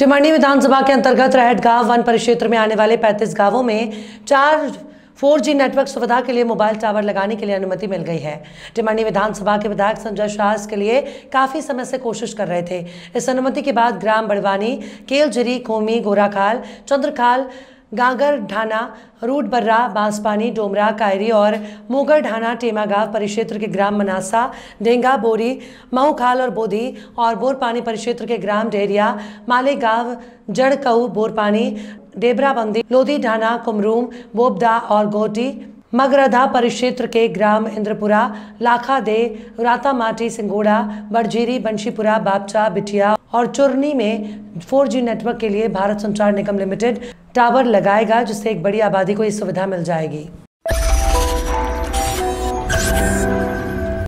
टिमरनी विधानसभा के अंतर्गत रहट गांव वन परिक्षेत्र में आने वाले 35 गांवों में चार 4G नेटवर्क सुविधा के लिए मोबाइल टावर लगाने के लिए अनुमति मिल गई है टिमरनी विधानसभा के विधायक संजय शाह के लिए काफी समय से कोशिश कर रहे थे इस अनुमति के बाद ग्राम बड़वानी केलजरी कोमी गोराखाल चंद्रखाल गागर ढाना रूट बर्रा बांसपानी डोमरा कायरी और मोगर ढाना टेमागांव परिक्षेत्र के ग्राम मनासा डेंगा बोरी मऊखाल और बोधी और बोरपानी परिक्षेत्र के ग्राम डेरिया मालेगांव जड़कऊ बोरपानी डेबराबंदी लोधी ढाना कुमरूम बोबदा और गोटी मगरधा परिक्षेत्र के ग्राम इंद्रपुरा लाखादे रातामाटी सिंगोड़ा बड़जीरी बंशीपुरा बापचा बिटिया और चुरनी में 4G नेटवर्क के लिए भारत संचार निगम लिमिटेड टावर लगाएगा जिससे एक बड़ी आबादी को ये सुविधा मिल जाएगी